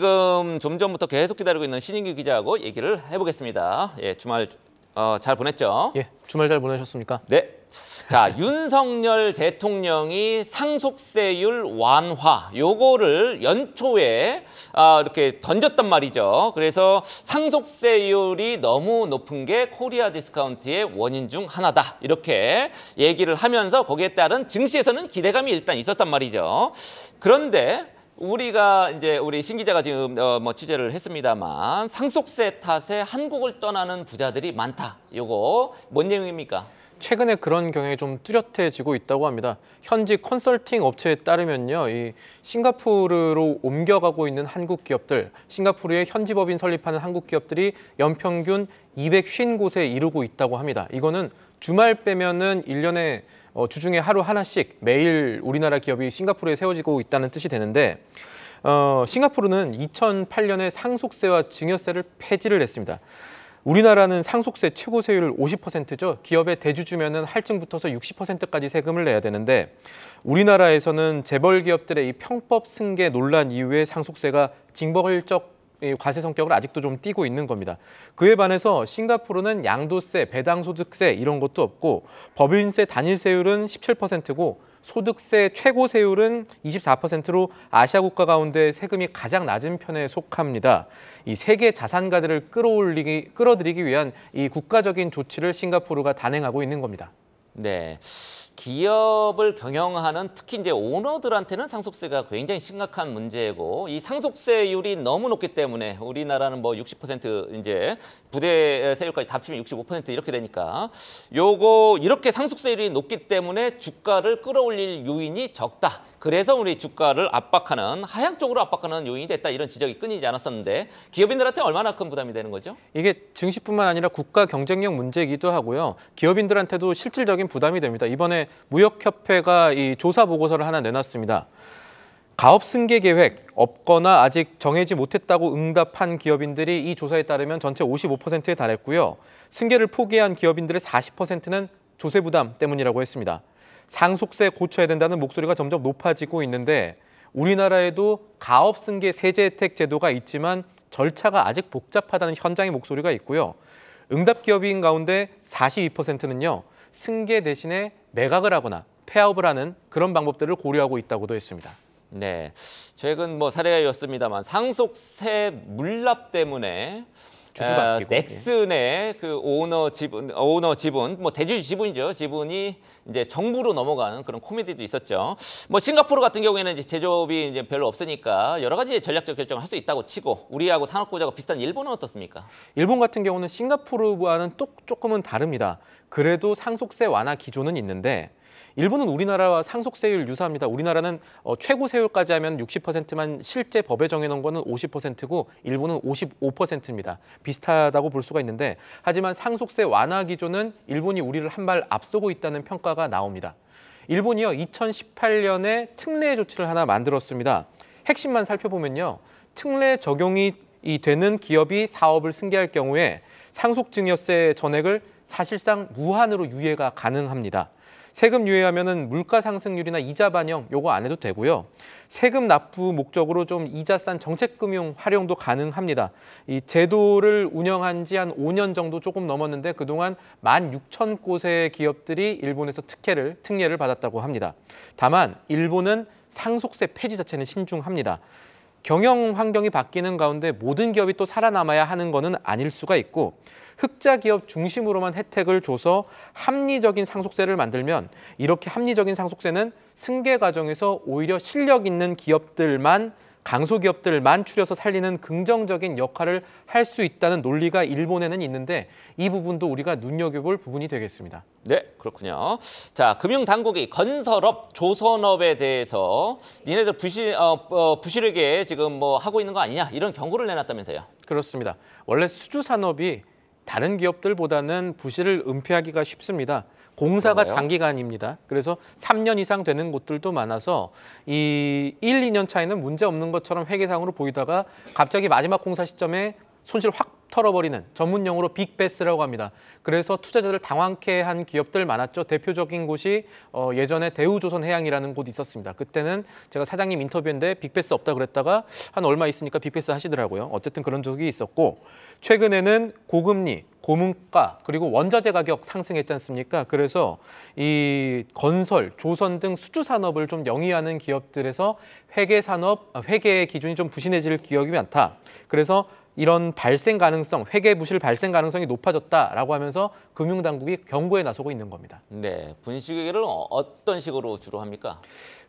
지금 좀 전부터 계속 기다리고 있는 신인규 기자하고 얘기를 해보겠습니다. 예, 주말 어, 잘 보냈죠? 예, 주말 잘 보내셨습니까? 네. 자, 윤석열 대통령이 상속세율 완화 요거를 연초에 아, 이렇게 던졌단 말이죠. 그래서 상속세율이 너무 높은 게 코리아 디스카운트의 원인 중 하나다. 이렇게 얘기를 하면서 거기에 따른 증시에서는 기대감이 일단 있었단 말이죠. 그런데 우리가 이제 우리 신 기자가 지금 어, 뭐 취재를 했습니다만 상속세 탓에 한국을 떠나는 부자들이 많다. 요거 뭔 내용입니까? 최근에 그런 경향이 좀 뚜렷해지고 있다고 합니다. 현지 컨설팅 업체에 따르면요. 이 싱가포르로 옮겨가고 있는 한국 기업들, 싱가포르에 현지 법인 설립하는 한국 기업들이 연평균 250곳에 이르고 있다고 합니다. 이거는 주말 빼면은 일년에 어, 주중에 하루 하나씩 매일 우리나라 기업이 싱가포르에 세워지고 있다는 뜻이 되는데 어, 싱가포르는 2008년에 상속세와 증여세를 폐지를 했습니다. 우리나라는 상속세 최고 세율 50%죠. 기업의 대주주면은 할증 붙어서 60%까지 세금을 내야 되는데 우리나라에서는 재벌 기업들의 이 평법 승계 논란 이후에 상속세가 징벌적 과세 성격을 아직도 좀띄고 있는 겁니다. 그에 반해서 싱가포르는 양도세, 배당소득세 이런 것도 없고 법인세 단일세율은 17%고 소득세 최고 세율은 24%로 아시아 국가 가운데 세금이 가장 낮은 편에 속합니다. 이 세계 자산가들을 끌어올리기, 끌어들이기 위한 이 국가적인 조치를 싱가포르가 단행하고 있는 겁니다. 네. 기업을 경영하는 특히 이제 오너들한테는 상속세가 굉장히 심각한 문제고 이 상속세율이 너무 높기 때문에 우리나라는 뭐 60% 이제 부대 세율까지 합치면 65% 이렇게 되니까 요거 이렇게 상속세율이 높기 때문에 주가를 끌어올릴 요인이 적다. 그래서 우리 주가를 압박하는 하향 쪽으로 압박하는 요인이 됐다 이런 지적이 끊이지 않았었는데 기업인들한테 얼마나 큰 부담이 되는 거죠? 이게 증시뿐만 아니라 국가 경쟁력 문제이기도 하고요. 기업인들한테도 실질적인 부담이 됩니다. 이번에 무역협회가 이 조사 보고서를 하나 내놨습니다. 가업 승계 계획 없거나 아직 정해지 못했다고 응답한 기업인들이 이 조사에 따르면 전체 55%에 달했고요. 승계를 포기한 기업인들의 40%는 조세 부담 때문이라고 했습니다. 상속세 고쳐야 된다는 목소리가 점점 높아지고 있는데 우리나라에도 가업 승계 세제 혜택 제도가 있지만 절차가 아직 복잡하다는 현장의 목소리가 있고요. 응답 기업인 가운데 42%는요. 승계 대신에 매각을 하거나 폐업을 하는 그런 방법들을 고려하고 있다고도 했습니다. 네, 최근 뭐 사례가 있었습니다만 상속세 물납 때문에 주주가 어, 넥슨의 그 오너 지분, 오너 지분, 뭐 대주주 지분이죠. 지분이 이제 정부로 넘어가는 그런 코미디도 있었죠. 뭐 싱가포르 같은 경우에는 이제 제조업이 이제 별로 없으니까 여러 가지 전략적 결정을 할 수 있다고 치고 우리하고 산업구조가 비슷한 일본은 어떻습니까? 일본 같은 경우는 싱가포르와는 또 조금은 다릅니다. 그래도 상속세 완화 기조는 있는데 일본은 우리나라와 상속세율 유사합니다. 우리나라는 어, 최고 세율까지 하면 60%만 실제 법에 정해놓은 거는 50%고 일본은 55%입니다. 비슷하다고 볼 수가 있는데 하지만 상속세 완화 기조는 일본이 우리를 한 발 앞서고 있다는 평가가 나옵니다. 일본이요 2018년에 특례 조치를 하나 만들었습니다. 핵심만 살펴보면요. 특례 적용이 되는 기업이 사업을 승계할 경우에 상속증여세 전액을 사실상 무한으로 유예가 가능합니다. 세금 유예하면은 물가 상승률이나 이자 반영 요거 안 해도 되고요. 세금 납부 목적으로 좀 이자 싼 정책금융 활용도 가능합니다. 이 제도를 운영한 지 한 5년 정도 조금 넘었는데 그동안 16,000곳의 기업들이 일본에서 특혜를 특례를 받았다고 합니다. 다만 일본은 상속세 폐지 자체는 신중합니다. 경영 환경이 바뀌는 가운데 모든 기업이 또 살아남아야 하는 것은 아닐 수가 있고 흑자 기업 중심으로만 혜택을 줘서 합리적인 상속세를 만들면 이렇게 합리적인 상속세는 승계 과정에서 오히려 실력 있는 기업들만 강소기업들만 추려서 살리는 긍정적인 역할을 할 수 있다는 논리가 일본에는 있는데 이 부분도 우리가 눈여겨볼 부분이 되겠습니다. 네, 그렇군요. 자, 금융당국이 건설업, 조선업에 대해서 니네들 부실, 어, 어, 부실하게 지금 뭐 하고 있는 거 아니냐 이런 경고를 내놨다면서요. 그렇습니다. 원래 수주산업이 다른 기업들보다는 부실을 은폐하기가 쉽습니다. 공사가 그러네요. 장기간입니다. 그래서 3년 이상 되는 곳들도 많아서 이 1, 2년 차에는 문제 없는 것처럼 회계상으로 보이다가 갑자기 마지막 공사 시점에 손실 확 털어버리는 전문 용어로 빅베스라고 합니다. 그래서 투자자들 당황케 한 기업들 많았죠. 대표적인 곳이 어, 예전에 대우조선해양이라는 곳이 있었습니다. 그때는 제가 사장님 인터뷰인데 빅베스 없다 그랬다가 한 얼마 있으니까 빅베스 하시더라고요. 어쨌든 그런 적이 있었고 최근에는 고금리, 고문가 그리고 원자재 가격 상승했지 않습니까? 그래서 이 건설, 조선 등 수주 산업을 좀 영위하는 기업들에서 회계 산업, 아, 회계의 기준이 좀부신해질 기업이 많다. 그래서 이런 발생 가능성, 회계 부실 발생 가능성이 높아졌다라고 하면서 금융당국이 경고에 나서고 있는 겁니다. 네, 분식회계를 어떤 식으로 주로 합니까?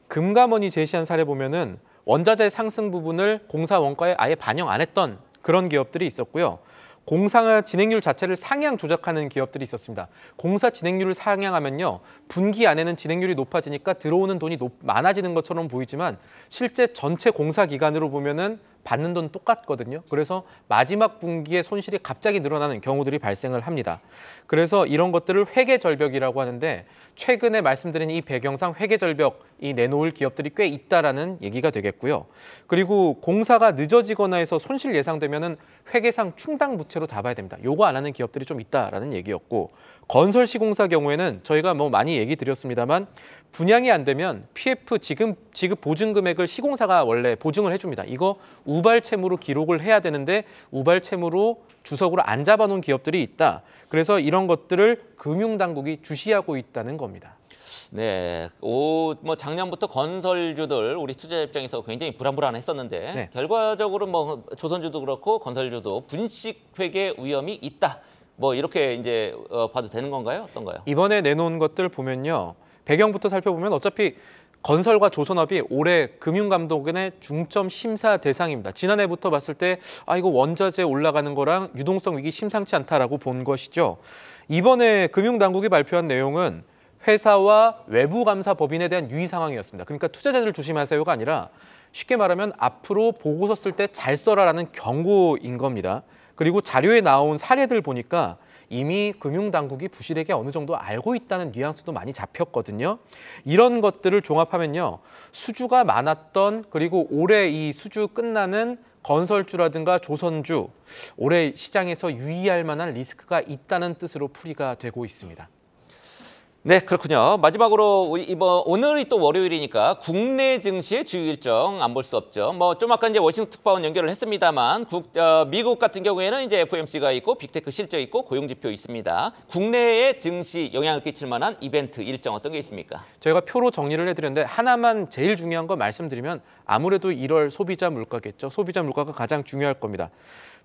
금감원이 제시한 사례 보면은 원자재 상승 부분을 공사 원가에 아예 반영 안 했던 그런 기업들이 있었고요. 공사 진행률 자체를 상향 조작하는 기업들이 있었습니다. 공사 진행률을 상향하면요. 분기 안에는 진행률이 높아지니까 들어오는 돈이 높, 많아지는 것처럼 보이지만 실제 전체 공사 기간으로 보면은 받는 돈 똑같거든요. 그래서 마지막 분기에 손실이 갑자기 늘어나는 경우들이 발생을 합니다. 그래서 이런 것들을 회계 절벽이라고 하는데 최근에 말씀드린 이 배경상 회계 절벽이 내놓을 기업들이 꽤 있다라는 얘기가 되겠고요. 그리고 공사가 늦어지거나 해서 손실 예상되면은 회계상 충당 부채로 잡아야 됩니다. 요거 안 하는 기업들이 좀 있다라는 얘기였고 건설 시공사 경우에는 저희가 뭐 많이 얘기 드렸습니다만 분양이 안 되면 PF 지금 지급 보증 금액을 시공사가 원래 보증을 해줍니다. 이거 우 우발채무로 기록을 해야 되는데 우발채무로 주석으로 안 잡아놓은 기업들이 있다. 그래서 이런 것들을 금융당국이 주시하고 있다는 겁니다. 네, 오, 뭐 작년부터 건설주들 우리 투자 입장에서 굉장히 불안불안했었는데 네. 결과적으로 뭐 조선주도 그렇고 건설주도 분식 회계 위험이 있다. 뭐 이렇게 이제 어, 봐도 되는 건가요? 어떤가요? 이번에 내놓은 것들 보면요. 배경부터 살펴보면 어차피 건설과 조선업이 올해 금융감독원의 중점 심사 대상입니다. 지난해부터 봤을 때 아 이거 원자재 올라가는 거랑 유동성 위기 심상치 않다라고 본 것이죠. 이번에 금융당국이 발표한 내용은 회사와 외부 감사 법인에 대한 유의 상황이었습니다. 그러니까 투자자들 조심하세요가 아니라 쉽게 말하면 앞으로 보고서 쓸 때 잘 써라라는 경고인 겁니다. 그리고 자료에 나온 사례들 보니까 이미 금융당국이 부실에게 어느 정도 알고 있다는 뉘앙스도 많이 잡혔거든요. 이런 것들을 종합하면요. 수주가 많았던 그리고 올해 이 수주 끝나는 건설주라든가 조선주 올해 시장에서 유의할 만한 리스크가 있다는 뜻으로 풀이가 되고 있습니다. 네, 그렇군요. 마지막으로 이번 오늘이 또 월요일이니까 국내 증시의 주요 일정 안 볼 수 없죠. 뭐 좀 아까 이제 워싱턴 특파원 연결을 했습니다만 국, 어, 미국 같은 경우에는 이제 FOMC가 있고 빅테크 실적 있고 고용 지표 있습니다. 국내의 증시 영향을 끼칠 만한 이벤트 일정 어떤 게 있습니까? 저희가 표로 정리를 해드렸는데 하나만 제일 중요한 거 말씀드리면 아무래도 1월 소비자 물가겠죠. 소비자 물가가 가장 중요할 겁니다.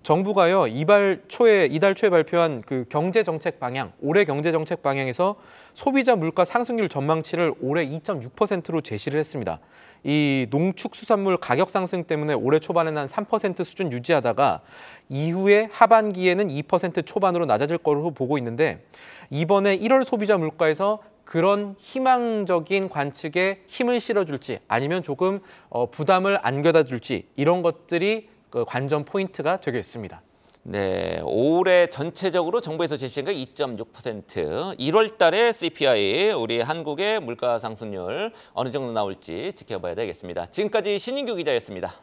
정부가요 이달 초에 이달 초에 발표한 그 경제 정책 방향 올해 경제 정책 방향에서 소비자 물가 상승률 전망치를 올해 2.6%로 제시를 했습니다. 이 농축수산물 가격 상승 때문에 올해 초반에는 한 3% 수준 유지하다가 이후에 하반기에는 2% 초반으로 낮아질 거로 보고 있는데 이번에 1월 소비자 물가에서 그런 희망적인 관측에 힘을 실어줄지 아니면 조금 어, 부담을 안겨다 줄지 이런 것들이 그 관전 포인트가 되겠습니다. 네, 올해 전체적으로 정부에서 제시한 게 2.6%. 1월 달에 CPI, 우리 한국의 물가 상승률 어느 정도 나올지 지켜봐야 되겠습니다. 지금까지 신인규 기자였습니다.